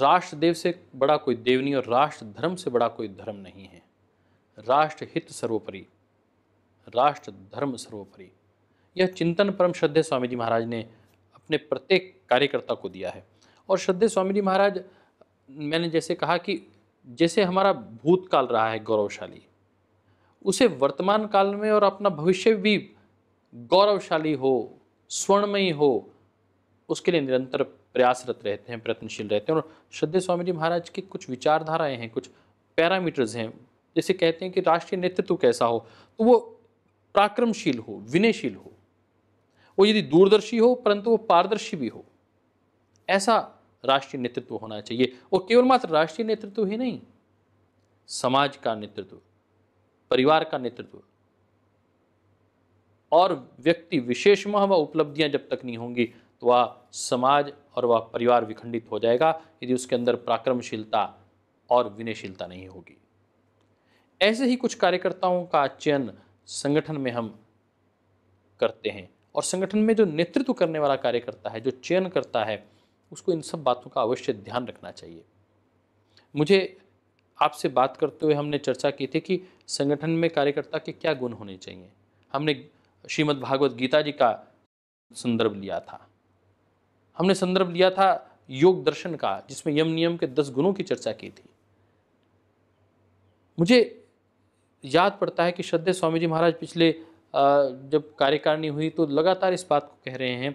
राष्ट्रदेव से बड़ा कोई देव नहीं और राष्ट्र धर्म से बड़ा कोई धर्म नहीं है राष्ट्र हित सर्वोपरि राष्ट्र धर्म सर्वोपरि यह चिंतन परम श्रद्धे स्वामी जी महाराज ने अपने प्रत्येक कार्यकर्ता को दिया है और श्रद्धे स्वामी जी महाराज मैंने जैसे कहा कि जैसे हमारा भूतकाल रहा है गौरवशाली उसे वर्तमान काल में और अपना भविष्य भी गौरवशाली हो स्वर्णमयी हो उसके लिए निरंतर प्रयासरत रहते हैं प्रयत्नशील रहते हैं और श्रद्धे स्वामी जी महाराज की कुछ विचारधाराएँ हैं कुछ पैरामीटर्स हैं जैसे कहते हैं कि राष्ट्रीय नेतृत्व कैसा हो तो वो पराक्रमशील हो विनयशील हो वो यदि दूरदर्शी हो परंतु वो पारदर्शी भी हो ऐसा राष्ट्रीय नेतृत्व होना चाहिए और केवल मात्र राष्ट्रीय नेतृत्व ही नहीं समाज का नेतृत्व परिवार का नेतृत्व और व्यक्ति विशेष में उपलब्धियां जब तक नहीं होंगी तो वह समाज और वह परिवार विखंडित हो जाएगा यदि उसके अंदर पराक्रमशीलता और विनयशीलता नहीं होगी ऐसे ही कुछ कार्यकर्ताओं का चयन संगठन में हम करते हैं और संगठन में जो नेतृत्व करने वाला कार्यकर्ता है जो चयन करता है उसको इन सब बातों का अवश्य ध्यान रखना चाहिए मुझे आपसे बात करते हुए हमने चर्चा की थी कि संगठन में कार्यकर्ता के क्या गुण होने चाहिए हमने श्रीमद् भागवत गीता जी का संदर्भ लिया था हमने संदर्भ लिया था योग दर्शन का जिसमें यम नियम के दस गुणों की चर्चा की थी मुझे याद पड़ता है कि श्रद्धे स्वामी जी महाराज पिछले जब कार्यकारिणी हुई तो लगातार इस बात को कह रहे हैं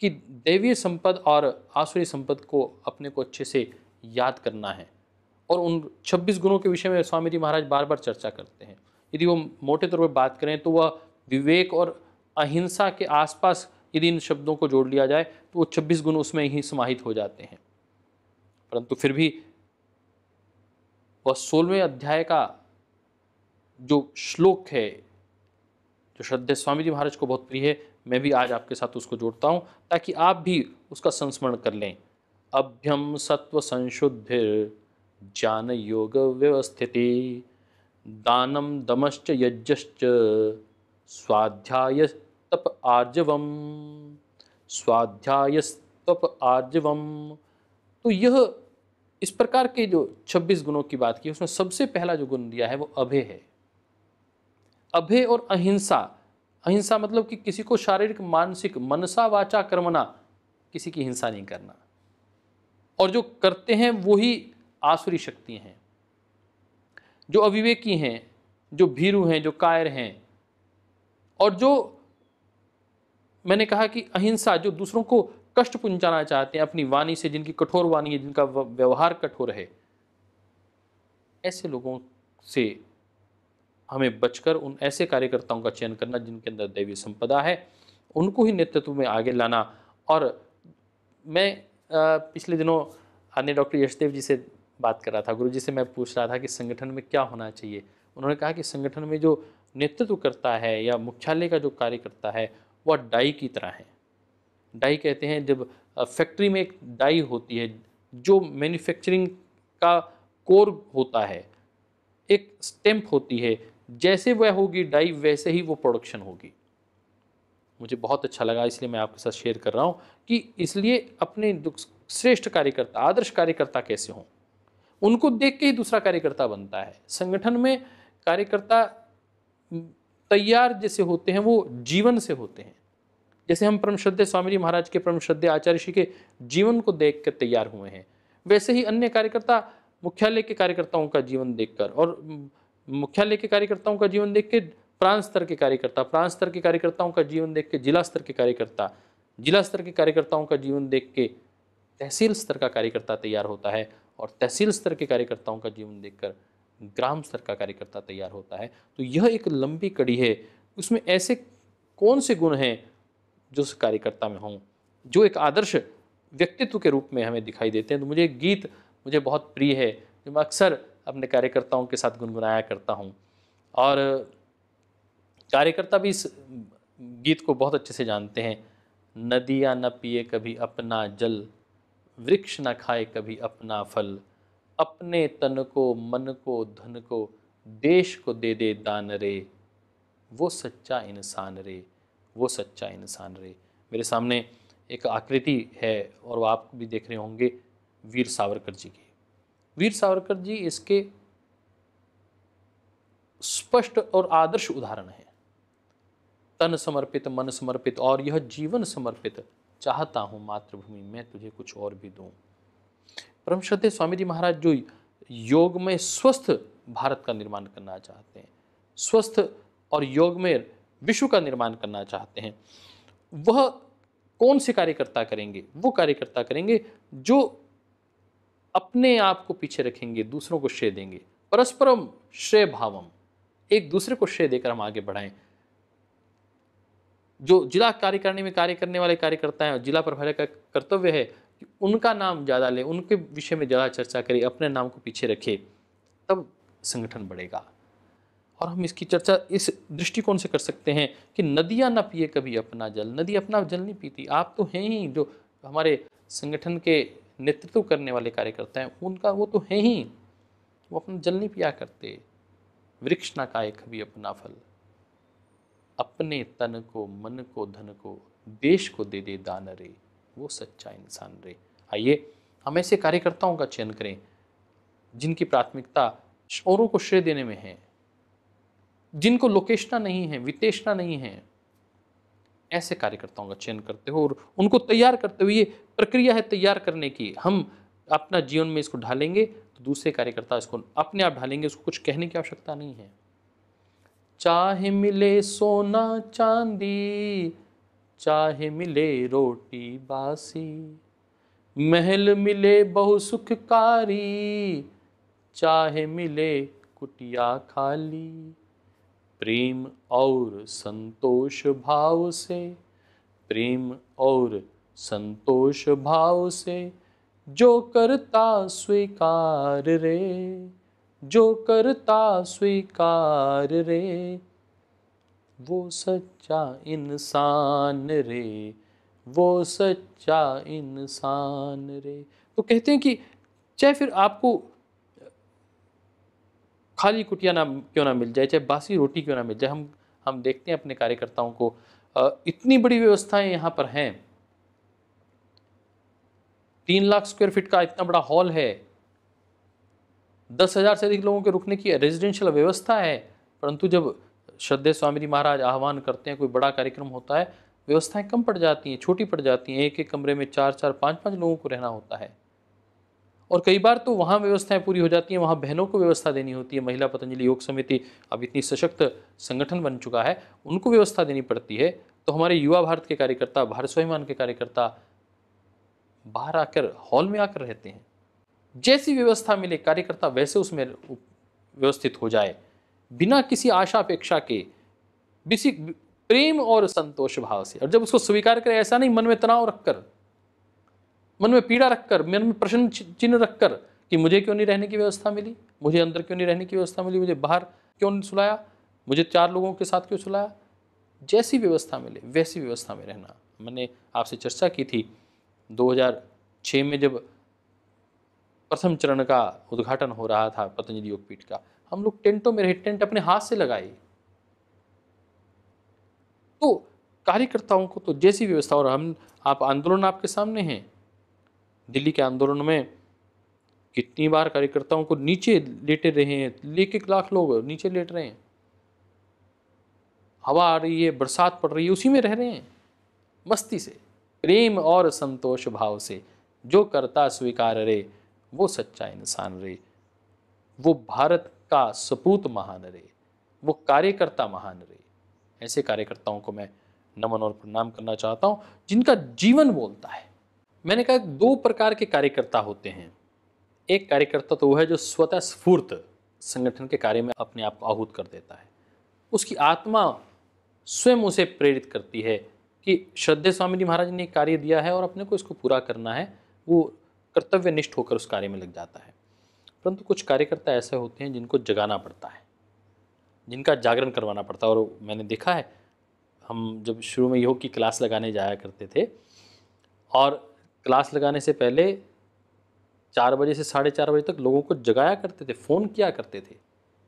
कि दैवीय संपद और आसुरी संपद को अपने को अच्छे से याद करना है और उन 26 गुणों के विषय में स्वामी जी महाराज बार बार चर्चा करते हैं यदि वो मोटे तौर पर बात करें तो वह विवेक और अहिंसा के आसपास यदि इन शब्दों को जोड़ लिया जाए तो वो छब्बीस गुण उसमें ही समाहित हो जाते हैं परंतु फिर भी वह सोलहवें अध्याय का जो श्लोक है जो श्रद्धे स्वामी जी महाराज को बहुत प्रिय है मैं भी आज आपके साथ उसको जोड़ता हूँ ताकि आप भी उसका संस्मरण कर लें अभ्यम सत्व संशुद्धि ज्ञान योग व्यवस्थिति दानम दमश्च यज्ञ स्वाध्याय तप आर्जवम स्वाध्याय तप आर्जवम तो यह इस प्रकार के जो 26 गुणों की बात की उसमें सबसे पहला जो गुण दिया है वो अभय है अभय और अहिंसा अहिंसा मतलब कि किसी को शारीरिक मानसिक मनसा वाचा कर्मना किसी की हिंसा नहीं करना और जो करते हैं वो ही आसुरी शक्ति हैं जो अविवेकी हैं जो भीरु हैं जो कायर हैं और जो मैंने कहा कि अहिंसा जो दूसरों को कष्ट पहुंचाना चाहते हैं अपनी वाणी से जिनकी कठोर वाणी है जिनका व्यवहार कठोर है ऐसे लोगों से हमें बचकर उन ऐसे कार्यकर्ताओं का चयन करना जिनके अंदर दैवीय संपदा है उनको ही नेतृत्व में आगे लाना और मैं पिछले दिनों आने डॉक्टर यशदेव जी से बात कर रहा था गुरु जी से मैं पूछ रहा था कि संगठन में क्या होना चाहिए उन्होंने कहा कि संगठन में जो नेतृत्व करता है या मुख्यालय का जो कार्य करता है वह डाई की तरह है डाई कहते हैं जब फैक्ट्री में एक डाई होती है जो मैन्युफैक्चरिंग का कोर होता है एक स्टैम्प होती है जैसे वह होगी डाई वैसे ही वो प्रोडक्शन होगी मुझे बहुत अच्छा लगा इसलिए मैं आपके साथ शेयर कर रहा हूँ कि इसलिए अपने श्रेष्ठ कार्यकर्ता आदर्श कार्यकर्ता कैसे हों उनको देख के ही दूसरा कार्यकर्ता बनता है संगठन में कार्यकर्ता तैयार जैसे होते हैं वो जीवन से होते हैं जैसे हम परम श्रद्धे स्वामी जी महाराज के परम श्रद्धे आचार्य श्री के जीवन को देख कर तैयार हुए हैं वैसे ही अन्य कार्यकर्ता मुख्यालय के कार्यकर्ताओं का जीवन देखकर और मुख्यालय के कार्यकर्ताओं का जीवन देख के प्रांत स्तर के कार्यकर्ता प्रांत स्तर के कार्यकर्ताओं का जीवन देख के जिला स्तर के कार्यकर्ता जिला स्तर के कार्यकर्ताओं का जीवन देख के तहसील स्तर का कार्यकर्ता तैयार होता है और तहसील स्तर के कार्यकर्ताओं का जीवन देखकर ग्राम स्तर का कार्यकर्ता तैयार होता है तो यह एक लंबी कड़ी है उसमें ऐसे कौन से गुण हैं जो उस कार्यकर्ता में हों जो एक आदर्श व्यक्तित्व के रूप में हमें दिखाई देते हैं तो मुझे गीत मुझे बहुत प्रिय है जो मैं अक्सर अपने कार्यकर्ताओं के साथ गुनगुनाया करता हूँ और कार्यकर्ता भी इस गीत को बहुत अच्छे से जानते हैं नदियाँ न पिए कभी अपना जल वृक्ष न खाए कभी अपना फल अपने तन को मन को धन को देश को दे दे दान रे वो सच्चा इंसान रे वो सच्चा इंसान रे मेरे सामने एक आकृति है और आप भी देख रहे होंगे वीर सावरकर जी की वीर सावरकर जी इसके स्पष्ट और आदर्श उदाहरण है तन समर्पित मन समर्पित और यह जीवन समर्पित चाहता हूँ मातृभूमि मैं तुझे कुछ और भी दूँ परम श्रद्धे स्वामी जी महाराज जो योग में स्वस्थ भारत का निर्माण करना चाहते हैं स्वस्थ और योग में विश्व का निर्माण करना चाहते हैं वह कौन से कार्यकर्ता करेंगे वो कार्यकर्ता करेंगे जो अपने आप को पीछे रखेंगे दूसरों को श्रेय देंगे परस्परम श्रेय भावम एक दूसरे को श्रेय देकर हम आगे बढ़ाएं जो जिला कार्यकारिणी में कार्य करने वाले कार्यकर्ता हैं और जिला प्रभारी का कर्तव्य है कि उनका नाम ज़्यादा लें उनके विषय में ज़्यादा चर्चा करें अपने नाम को पीछे रखें तब संगठन बढ़ेगा और हम इसकी चर्चा इस दृष्टिकोण से कर सकते हैं कि नदियाँ ना पिए कभी अपना जल नदी अपना जल नहीं पीती आप तो हैं ही जो हमारे संगठन के नेतृत्व करने वाले कार्यकर्ता हैं उनका वो तो हैं ही वो अपना जल नहीं पिया करते वृक्ष ना काए कभी अपना फल अपने तन को मन को धन को देश को दे दे दान रे वो सच्चा इंसान रहे आइए हम ऐसे कार्यकर्ताओं का चयन करें जिनकी प्राथमिकता औरों को श्रेय देने में है जिनको लोकेशना नहीं है वितेशना नहीं है ऐसे कार्यकर्ताओं का चयन करते हो और उनको तैयार करते हुए ये प्रक्रिया है तैयार करने की हम अपना जीवन में इसको ढालेंगे तो दूसरे कार्यकर्ता इसको अपने आप ढालेंगे उसको कुछ कहने की आवश्यकता नहीं है चाहे मिले सोना चांदी चाहे मिले रोटी बासी महल मिले बहु सुखकारी चाहे मिले कुटिया खाली प्रेम और संतोष भाव से प्रेम और संतोष भाव से जो करता स्वीकार रे जो करता स्वीकार रे वो सच्चा इंसान रे वो सच्चा इंसान रे तो कहते हैं कि चाहे फिर आपको खाली कुटिया ना क्यों ना मिल जाए चाहे बासी रोटी क्यों ना मिल जाए हम हम देखते हैं अपने कार्यकर्ताओं को इतनी बड़ी व्यवस्थाएं यहाँ पर हैं तीन लाख स्क्वायर फीट का इतना बड़ा हॉल है दस हज़ार से अधिक लोगों के रुकने की रेजिडेंशियल व्यवस्था है परंतु जब श्रद्धे स्वामी जी महाराज आह्वान करते हैं कोई बड़ा कार्यक्रम होता है व्यवस्थाएं कम पड़ जाती हैं छोटी पड़ जाती हैं एक एक कमरे में चार चार पाँच पाँच लोगों को रहना होता है और कई बार तो वहाँ व्यवस्थाएं पूरी हो जाती हैं वहाँ बहनों को व्यवस्था देनी होती है महिला पतंजलि योग समिति अब इतनी सशक्त संगठन बन चुका है उनको व्यवस्था देनी पड़ती है तो हमारे युवा भारत के कार्यकर्ता भारत स्वाभिमान के कार्यकर्ता बाहर आकर हॉल में आकर रहते हैं जैसी व्यवस्था मिले कार्यकर्ता वैसे उसमें व्यवस्थित हो जाए बिना किसी आशा अपेक्षा के बिसी प्रेम और संतोष भाव से और जब उसको स्वीकार करें ऐसा नहीं मन में तनाव रखकर मन में पीड़ा रखकर मन में प्रश्न चिन्ह रखकर कि मुझे क्यों नहीं रहने की व्यवस्था मिली मुझे अंदर क्यों नहीं रहने की व्यवस्था मिली मुझे बाहर क्यों नहीं सुलाया मुझे चार लोगों के साथ क्यों सुलाया जैसी व्यवस्था मिले वैसी व्यवस्था में रहना मैंने आपसे चर्चा की थी 2006 में जब प्रथम चरण का उद्घाटन हो रहा था पतंजलि योगपीठ का हम लोग टेंटों में रहे टेंट अपने हाथ से लगाए तो कार्यकर्ताओं को तो जैसी व्यवस्था और हम आप आंदोलन आपके सामने हैं दिल्ली के आंदोलन में कितनी बार कार्यकर्ताओं को नीचे लेटे रहे हैं एक एक लाख लोग नीचे लेट रहे हैं हवा आ रही है बरसात पड़ रही है उसी में रह रहे हैं मस्ती से प्रेम और संतोष भाव से जो करता स्वीकार रे वो सच्चा इंसान रे वो भारत का सपूत महान रहे वो कार्यकर्ता महान रहे ऐसे कार्यकर्ताओं को मैं नमन और प्रणाम करना चाहता हूँ जिनका जीवन बोलता है मैंने कहा दो प्रकार के कार्यकर्ता होते हैं एक कार्यकर्ता तो वह है जो स्वतः स्फूर्त संगठन के कार्य में अपने आप को आहूत कर देता है उसकी आत्मा स्वयं उसे प्रेरित करती है कि श्रद्धे स्वामी जी महाराज ने कार्य दिया है और अपने को इसको पूरा करना है वो कर्तव्य निष्ठ होकर उस कार्य में लग जाता है परंतु कुछ कार्यकर्ता ऐसे होते हैं जिनको जगाना पड़ता है जिनका जागरण करवाना पड़ता है और मैंने देखा है हम जब शुरू में योग की क्लास लगाने जाया करते थे और क्लास लगाने से पहले चार बजे से साढ़े चार बजे तक लोगों को जगाया करते थे फ़ोन किया करते थे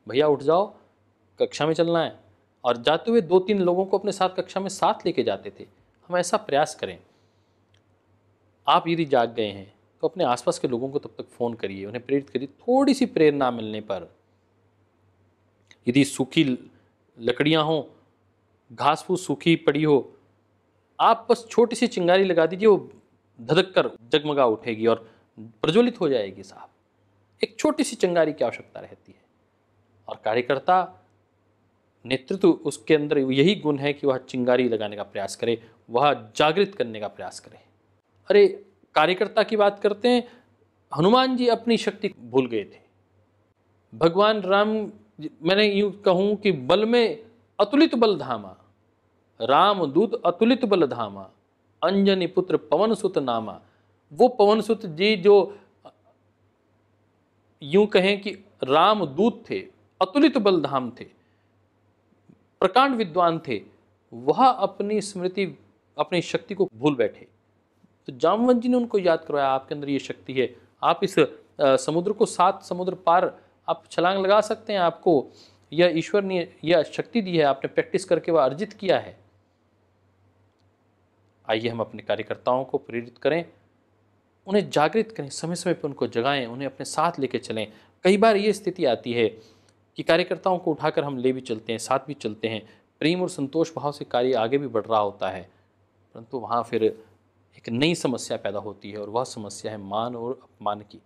भैया उठ जाओ कक्षा में चलना है और जाते हुए दो तीन लोगों को अपने साथ कक्षा में साथ लेके जाते थे हम ऐसा प्रयास करें आप यदि जाग गए हैं तो अपने आसपास के लोगों को तब तक फ़ोन करिए उन्हें प्रेरित करिए थोड़ी सी प्रेरणा मिलने पर यदि सूखी लकड़ियाँ हों घास फूस सूखी पड़ी हो आप बस छोटी सी चिंगारी लगा दीजिए वो धधक कर जगमगा उठेगी और प्रज्वलित हो जाएगी साहब एक छोटी सी चिंगारी की आवश्यकता रहती है और कार्यकर्ता नेतृत्व उसके अंदर यही गुण है कि वह चिंगारी लगाने का प्रयास करे वह जागृत करने का प्रयास करे अरे कार्यकर्ता की बात करते हैं हनुमान जी अपनी शक्ति भूल गए थे भगवान राम मैंने यूँ कहूँ कि बल में अतुलित बल धामा राम दूत अतुलित बल धामा अंजनी पुत्र पवन सुत नामा वो पवन सुत जी जो यूं कहें कि राम दूत थे अतुलित बल धाम थे प्रकांड विद्वान थे वह अपनी स्मृति अपनी शक्ति को भूल बैठे तो जामवंत जी ने उनको याद करवाया आपके अंदर ये शक्ति है आप इस समुद्र को सात समुद्र पार आप छलांग लगा सकते हैं आपको यह ईश्वर ने यह शक्ति दी है आपने प्रैक्टिस करके वह अर्जित किया है आइए हम अपने कार्यकर्ताओं को प्रेरित करें उन्हें जागृत करें समय समय पर उनको जगाएं उन्हें अपने साथ लेके चलें कई बार ये स्थिति आती है कि कार्यकर्ताओं को उठाकर हम ले भी चलते हैं साथ भी चलते हैं प्रेम और संतोष भाव से कार्य आगे भी बढ़ रहा होता है परंतु वहाँ फिर एक नई समस्या पैदा होती है और वह समस्या है मान और अपमान की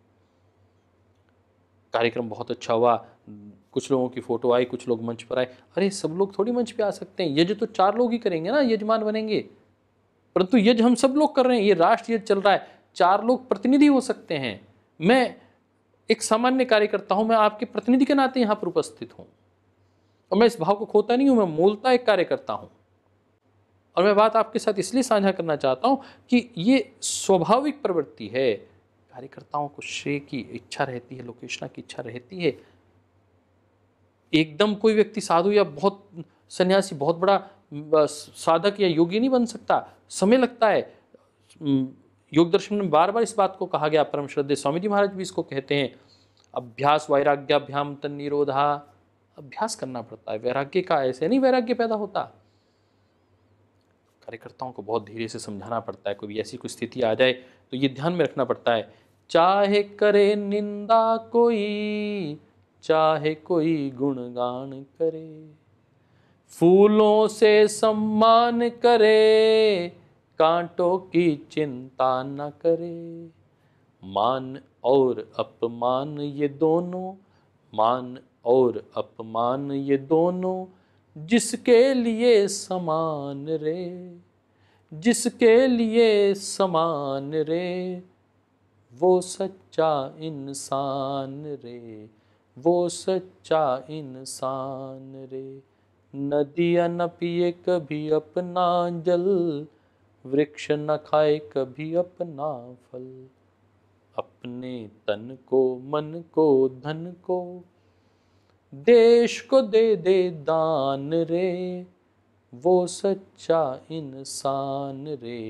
कार्यक्रम बहुत अच्छा हुआ कुछ लोगों की फ़ोटो आई कुछ लोग मंच पर आए अरे सब लोग थोड़ी मंच पे आ सकते हैं यज्ञ तो चार लोग ही करेंगे ना यजमान बनेंगे परंतु यज्ञ हम सब लोग कर रहे हैं ये राष्ट्र यज्ञ चल रहा है चार लोग प्रतिनिधि हो सकते हैं मैं एक सामान्य कार्यकर्ता हूँ मैं आपके प्रतिनिधि के नाते यहां पर उपस्थित हूँ और मैं इस भाव को खोता नहीं हूँ मैं मूलता एक कार्यकर्ता हूँ और मैं बात आपके साथ इसलिए साझा करना चाहता हूँ कि ये स्वाभाविक प्रवृत्ति है कार्यकर्ताओं को श्रेय की इच्छा रहती है लोकेशना की इच्छा रहती है एकदम कोई व्यक्ति साधु या बहुत सन्यासी बहुत बड़ा साधक या योगी नहीं बन सकता समय लगता है योग दर्शन में बार बार इस बात को कहा गया परम श्रद्धे स्वामी जी महाराज भी इसको कहते हैं अभ्यास वैराग्याभ्याम तन निरोधा अभ्यास करना पड़ता है वैराग्य का ऐसे नहीं वैराग्य पैदा होता कार्यकर्ताओं को बहुत धीरे से समझाना पड़ता है कोई ऐसी कोई स्थिति आ जाए तो ये ध्यान में रखना पड़ता है चाहे करे निंदा कोई चाहे कोई गुणगान करे फूलों से सम्मान करे कांटों की चिंता न करे मान और अपमान ये दोनों मान और अपमान ये दोनों जिसके लिए समान रे जिसके लिए समान रे वो सच्चा इंसान रे वो सच्चा इंसान रे नदियाँ न पिए कभी अपना जल वृक्ष न खाए कभी अपना फल अपने तन को मन को धन को देश को दे दे दान रे वो सच्चा इंसान रे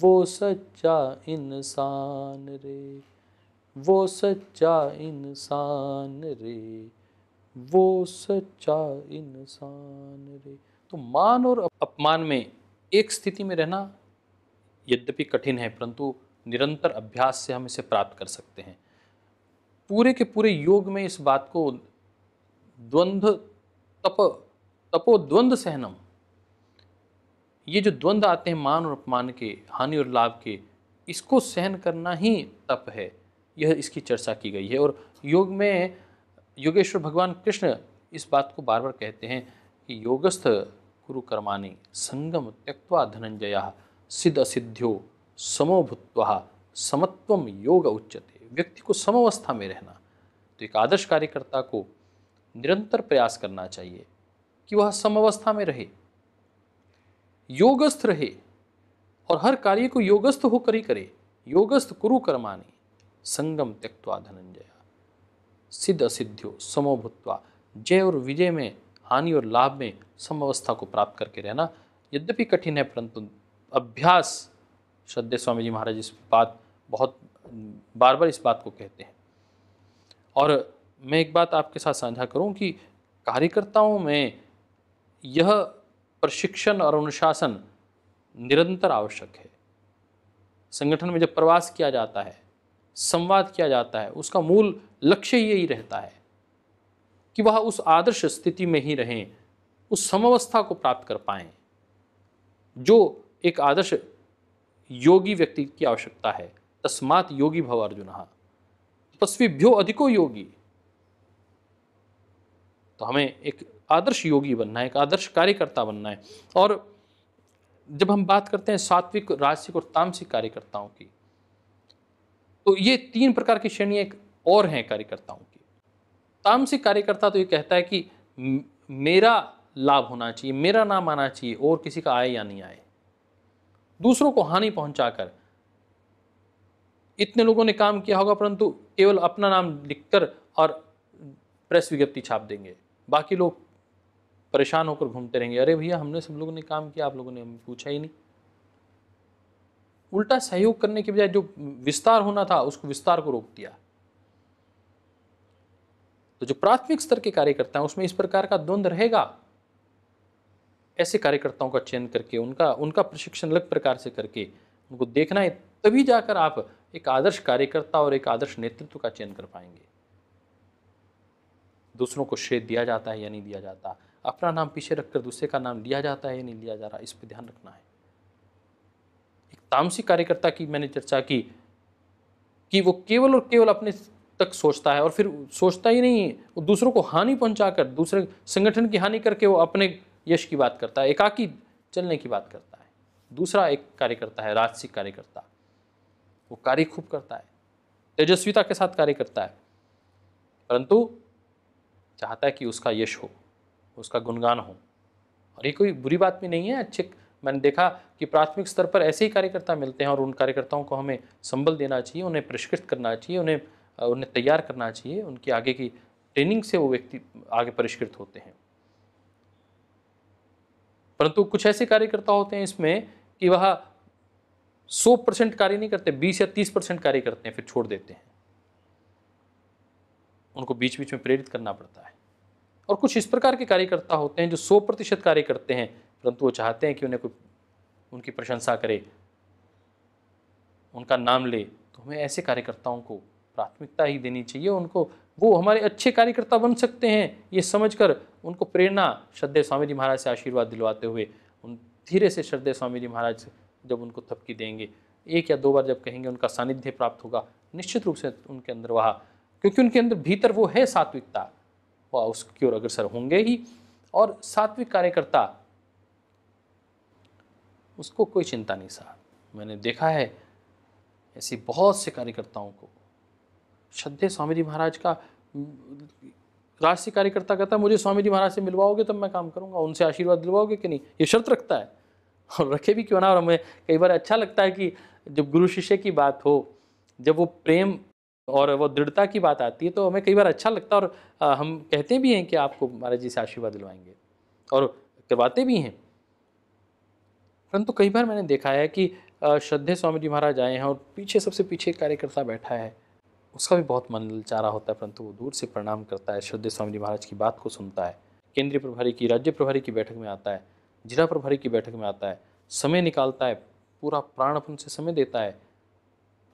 वो सच्चा इंसान रे वो सच्चा इंसान रे वो सच्चा इंसान रे तो मान और अपमान में एक स्थिति में रहना यद्यपि कठिन है परंतु निरंतर अभ्यास से हम इसे प्राप्त कर सकते हैं पूरे के पूरे योग में इस बात को द्वंद्व तप तपोद्वंद सहनम ये जो द्वंद्व आते हैं मान और अपमान के हानि और लाभ के इसको सहन करना ही तप है यह इसकी चर्चा की गई है और योग में योगेश्वर भगवान कृष्ण इस बात को बार बार कहते हैं कि योगस्थ गुरु कर्माणी संगम त्यक्वा धनंजया सिद्ध असिद्ध्यो समोभूत्वा समत्वम योग उच्चते व्यक्ति को समवस्था में रहना तो एक आदर्श कार्यकर्ता को निरंतर प्रयास करना चाहिए कि वह समवस्था में रहे योगस्थ रहे और हर कार्य को योगस्थ होकर ही करे योगस्थ कुरु कर्माणि संगम त्यक्वा धनंजय सिद्ध असिद्धियो समोभुत्वा जय और विजय में हानि और लाभ में समवस्था को प्राप्त करके रहना यद्यपि कठिन है परंतु अभ्यास श्रद्धे स्वामी जी महाराज इस बात बहुत बार बार इस बात को कहते हैं और मैं एक बात आपके साथ साझा करूं कि कार्यकर्ताओं में यह प्रशिक्षण और अनुशासन निरंतर आवश्यक है संगठन में जब प्रवास किया जाता है संवाद किया जाता है उसका मूल लक्ष्य यही रहता है कि वह उस आदर्श स्थिति में ही रहें उस समवस्था को प्राप्त कर पाए जो एक आदर्श योगी व्यक्ति की आवश्यकता है तस्मात योगी भव अर्जुन तस्वीभ्यो अधिको योगी तो हमें एक आदर्श योगी बनना है एक आदर्श कार्यकर्ता बनना है और जब हम बात करते हैं सात्विक राजसिक और तामसिक कार्यकर्ताओं की तो ये तीन प्रकार की श्रेणियाँ एक और हैं कार्यकर्ताओं की तामसिक कार्यकर्ता तो ये कहता है कि मेरा लाभ होना चाहिए मेरा नाम आना चाहिए और किसी का आए या नहीं आए दूसरों को हानि पहुंचाकर इतने लोगों ने काम किया होगा परंतु केवल अपना नाम लिखकर और प्रेस विज्ञप्ति छाप देंगे बाकी लोग परेशान होकर घूमते रहेंगे अरे भैया हमने सब लोगों ने काम किया आप लोगों ने हमें पूछा ही नहीं उल्टा सहयोग करने के बजाय जो विस्तार होना था उसको विस्तार को रोक दिया तो जो प्राथमिक स्तर के कार्यकर्ता हैं उसमें इस प्रकार का द्वंद रहेगा ऐसे कार्यकर्ताओं का चयन करके उनका उनका प्रशिक्षण अलग प्रकार से करके उनको देखना है तभी जाकर आप एक आदर्श कार्यकर्ता और एक आदर्श नेतृत्व का चयन कर पाएंगे दूसरों को श्रेय दिया जाता है या नहीं दिया जाता अपना नाम पीछे रखकर दूसरे का नाम लिया जाता है या नहीं लिया जा रहा इस पर ध्यान रखना है एक तामसी कार्यकर्ता की मैंने चर्चा की कि वो केवल और केवल अपने तक सोचता है और फिर सोचता ही नहीं वो दूसरों को हानि पहुंचाकर दूसरे संगठन की हानि करके वो अपने यश की बात करता है एकाकी चलने की बात करता है दूसरा एक कार्यकर्ता है राजसिक कार्यकर्ता वो कार्य खूब करता है तेजस्विता के साथ कार्य करता है परंतु चाहता है कि उसका यश हो उसका गुणगान हो और ये कोई बुरी बात भी नहीं है अच्छे मैंने देखा कि प्राथमिक स्तर पर ऐसे ही कार्यकर्ता मिलते हैं और उन कार्यकर्ताओं को हमें संबल देना चाहिए उन्हें परिष्कृत करना चाहिए उन्हें उन्हें तैयार करना चाहिए उनकी आगे की ट्रेनिंग से वो व्यक्ति आगे परिष्कृत होते हैं परंतु कुछ ऐसे कार्यकर्ता होते हैं इसमें कि वह सौ परसेंट कार्य नहीं करते बीस या तीस परसेंट कार्य करते हैं फिर छोड़ देते हैं उनको बीच बीच में प्रेरित करना पड़ता है और कुछ इस प्रकार के कार्यकर्ता होते हैं जो सौ प्रतिशत कार्य करते हैं परंतु वो चाहते हैं कि उन्हें कोई उनकी प्रशंसा करे उनका नाम ले तो हमें ऐसे कार्यकर्ताओं को प्राथमिकता ही देनी चाहिए उनको वो हमारे अच्छे कार्यकर्ता बन सकते हैं ये समझकर उनको प्रेरणा श्रद्धेव स्वामी जी महाराज से आशीर्वाद दिलवाते हुए उन धीरे से श्रद्धे स्वामी जी महाराज जब उनको थपकी देंगे एक या दो बार जब कहेंगे उनका सानिध्य प्राप्त होगा निश्चित रूप से उनके अंदर वहाँ क्योंकि उनके अंदर भीतर वो है सात्विकता वो उसकी ओर अग्रसर होंगे ही और सात्विक कार्यकर्ता उसको कोई चिंता नहीं साहब मैंने देखा है ऐसी बहुत से कार्यकर्ताओं को श्रद्धे स्वामी जी महाराज का राष्ट्रीय कार्यकर्ता कहता है मुझे स्वामी जी महाराज से मिलवाओगे तब मैं काम करूँगा उनसे आशीर्वाद दिलवाओगे कि नहीं ये शर्त रखता है और रखे भी क्यों ना और हमें कई बार अच्छा लगता है कि जब गुरु शिष्य की बात हो जब वो प्रेम और वो दृढ़ता की बात आती है तो हमें कई बार अच्छा लगता है और हम कहते भी हैं कि आपको महाराज जी से आशीर्वाद दिलवाएंगे और करवाते भी हैं परंतु कई बार मैंने देखा है कि श्रद्धे स्वामी जी महाराज आए हैं और पीछे सबसे पीछे कार्यकर्ता बैठा है उसका भी बहुत मन चारा होता है परंतु वो दूर से प्रणाम करता है श्रद्धे स्वामी जी महाराज की बात को सुनता है केंद्रीय प्रभारी की राज्य प्रभारी की बैठक में आता है जिला प्रभारी की बैठक में आता है समय निकालता है पूरा प्राण अपन से समय देता है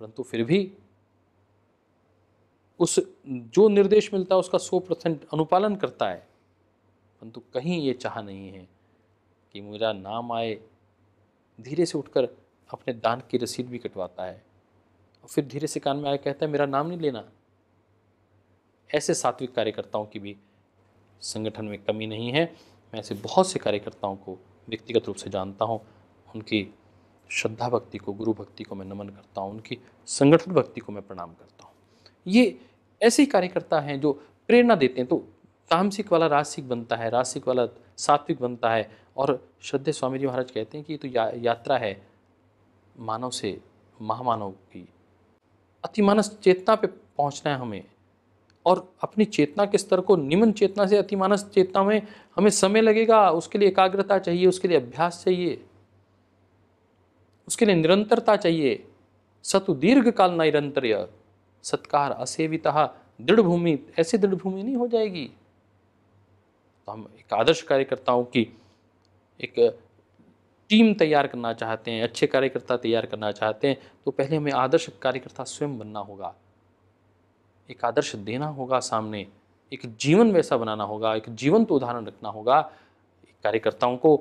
परंतु फिर भी उस जो निर्देश मिलता है उसका सौ परसेंट अनुपालन करता है परंतु कहीं ये चाह नहीं है कि मेरा नाम आए धीरे से उठकर अपने दान की रसीद भी कटवाता है और फिर धीरे से कान में आया कहता है मेरा नाम नहीं लेना ऐसे सात्विक कार्यकर्ताओं की भी संगठन में कमी नहीं है मैं ऐसे बहुत से कार्यकर्ताओं को व्यक्तिगत रूप से जानता हूँ उनकी श्रद्धा भक्ति को गुरु भक्ति को मैं नमन करता हूँ उनकी संगठन भक्ति को मैं प्रणाम करता हूँ ये ऐसे ही कार्यकर्ता हैं जो प्रेरणा देते हैं तो तामसिक वाला रासिक बनता है रासिक वाला सात्विक बनता है और श्रद्धे स्वामी जी महाराज कहते हैं कि ये तो या, यात्रा है मानव से महामानव की अतिमानस चेतना पे पहुंचना है हमें और अपनी चेतना के स्तर को निम्न चेतना से अतिमानस चेतना में हमें समय लगेगा उसके लिए एकाग्रता चाहिए उसके लिए अभ्यास चाहिए उसके लिए निरंतरता चाहिए सतु दीर्घ काल निरंतर सत्कार असेविता दृढ़ भूमि ऐसी दृढ़ भूमि नहीं हो जाएगी तो हम एक आदर्श कार्यकर्ताओं की एक टीम तैयार करना चाहते हैं अच्छे कार्यकर्ता तैयार करना चाहते हैं तो पहले हमें आदर्श कार्यकर्ता स्वयं बनना होगा एक आदर्श देना होगा सामने एक जीवन वैसा बनाना होगा एक जीवन तो उदाहरण रखना होगा कार्यकर्ताओं को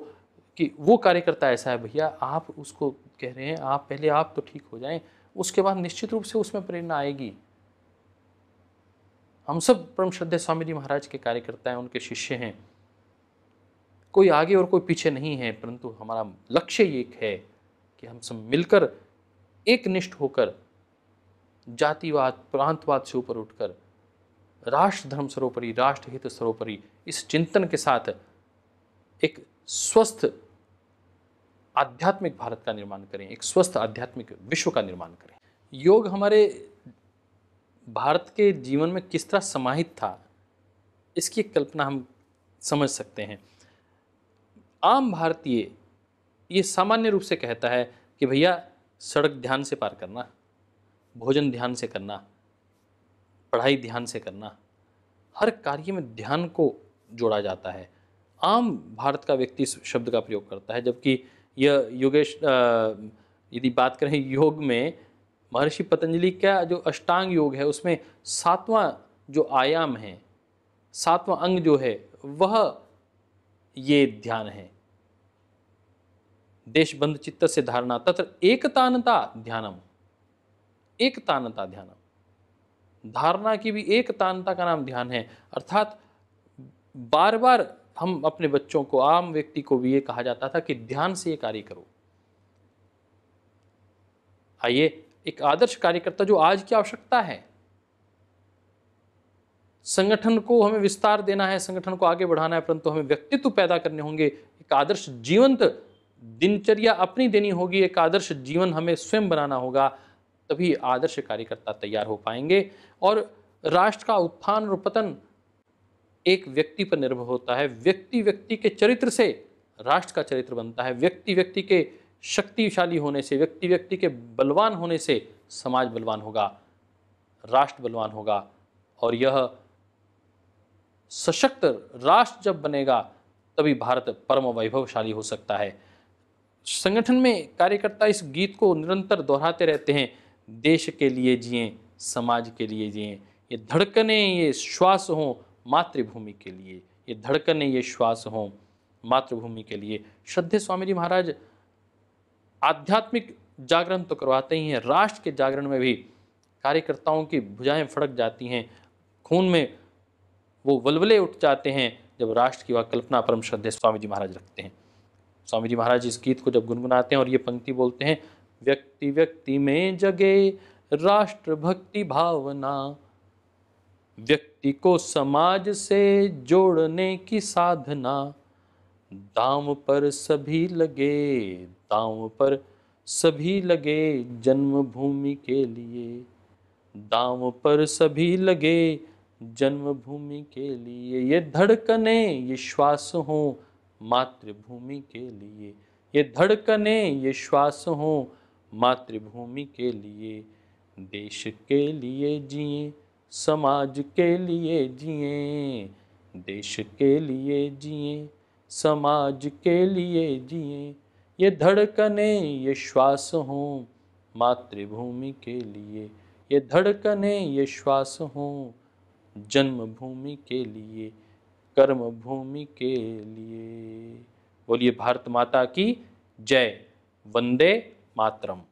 कि वो कार्यकर्ता ऐसा है भैया आप उसको कह रहे हैं आप पहले आप तो ठीक हो जाएं उसके बाद निश्चित रूप से उसमें प्रेरणा आएगी हम सब परम श्रद्धा स्वामी जी महाराज के कार्यकर्ता हैं उनके शिष्य हैं कोई आगे और कोई पीछे नहीं है परंतु हमारा लक्ष्य एक है कि हम सब मिलकर एक निष्ठ होकर जातिवाद प्रांतवाद से ऊपर उठकर राष्ट्र धर्म सर्वोपरि राष्ट्र हित सर्वोपरि इस चिंतन के साथ एक स्वस्थ आध्यात्मिक भारत का निर्माण करें एक स्वस्थ आध्यात्मिक विश्व का निर्माण करें योग हमारे भारत के जीवन में किस तरह समाहित था इसकी कल्पना हम समझ सकते हैं आम भारतीय ये सामान्य रूप से कहता है कि भैया सड़क ध्यान से पार करना भोजन ध्यान से करना पढ़ाई ध्यान से करना हर कार्य में ध्यान को जोड़ा जाता है आम भारत का व्यक्ति इस शब्द का प्रयोग करता है जबकि यह योगेश यदि बात करें योग में महर्षि पतंजलि का जो अष्टांग योग है उसमें सातवां जो आयाम है सातवां अंग जो है वह ये ध्यान है देशबंध चित्त से धारणा तत्र एकतानता ध्यानम एकतानता ध्यानम धारणा की भी एकतानता का नाम ध्यान है अर्थात बार बार हम अपने बच्चों को आम व्यक्ति को भी ये कहा जाता था कि ध्यान से ये कार्य करो आइए एक आदर्श कार्यकर्ता जो आज की आवश्यकता है संगठन को हमें विस्तार देना है संगठन को आगे बढ़ाना है परंतु हमें व्यक्तित्व पैदा करने होंगे एक आदर्श जीवंत दिनचर्या अपनी देनी होगी एक आदर्श जीवन हमें स्वयं बनाना होगा तभी आदर्श कार्यकर्ता तैयार हो पाएंगे और राष्ट्र का उत्थान और पतन एक व्यक्ति पर निर्भर होता है व्यक्ति व्यक्ति के चरित्र से राष्ट्र का चरित्र बनता है व्यक्ति व्यक्ति के शक्तिशाली होने से व्यक्ति व्यक्ति के बलवान होने से समाज बलवान होगा राष्ट्र बलवान होगा और यह सशक्त राष्ट्र जब बनेगा तभी भारत परम वैभवशाली हो सकता है संगठन में कार्यकर्ता इस गीत को निरंतर दोहराते रहते हैं देश के लिए जिए समाज के लिए जिए ये धड़कने ये श्वास हों मातृभूमि के लिए ये धड़कने ये श्वास हों मातृभूमि के लिए श्रद्धे स्वामी जी महाराज आध्यात्मिक जागरण तो करवाते ही हैं राष्ट्र के जागरण में भी कार्यकर्ताओं की भुजाएं फड़क जाती हैं खून में वो वलवले उठ जाते हैं जब राष्ट्र की वह कल्पना परम श्रद्धे स्वामी जी महाराज रखते हैं स्वामी जी महाराज इस गीत को जब गुनगुनाते हैं और ये पंक्ति बोलते हैं व्यक्ति व्यक्ति में जगे राष्ट्र भक्ति भावना व्यक्ति को समाज से जोड़ने की साधना दाम पर सभी लगे दाम पर सभी लगे जन्मभूमि के लिए दाम पर सभी लगे जन्मभूमि के लिए ये धड़कने ये श्वास हो मातृभूमि के लिए ये धड़कने ये श्वास हो मातृभूमि के लिए देश के लिए जिए समाज के लिए जिए देश के लिए जिए समाज के लिए जिए ये धड़कने ये श्वास हों मातृभूमि के लिए ये धड़कने ये श्वास हों जन्मभूमि के लिए कर्म भूमि के लिए बोलिए भारत माता की जय वंदे मातरम